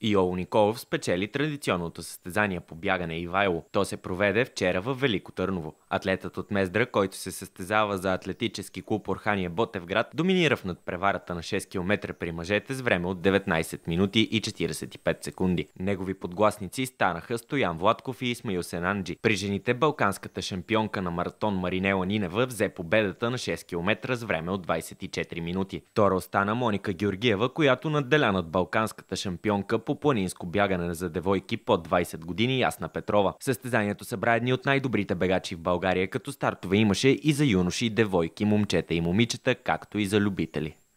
Иол Николов спечели традиционното състезание по бягане и Вайло. То се проведе вчера в Велико Търново. Атлетът от Мездра, който се състезава за атлетически клуб Орхания Ботевград, доминира в надпреварата на 6 км при мъжете с време от 19 минути и 45 секунди. Негови подгласници станаха Стоян Владков и Исмаил Сенанджи. При жените балканската шампионка на маратон Маринела Нинева взе победата на 6 км с време от 24 минути. Втора остана Моника Георгиева, която надделя над балканската шампионка по планинско бягане за девойки под 20 години Ясна Петрова. Състезанието събра едни от най-добрите бегачи в България, като стартове имаше и за юноши, девойки, момчета и момичета, както и за любители.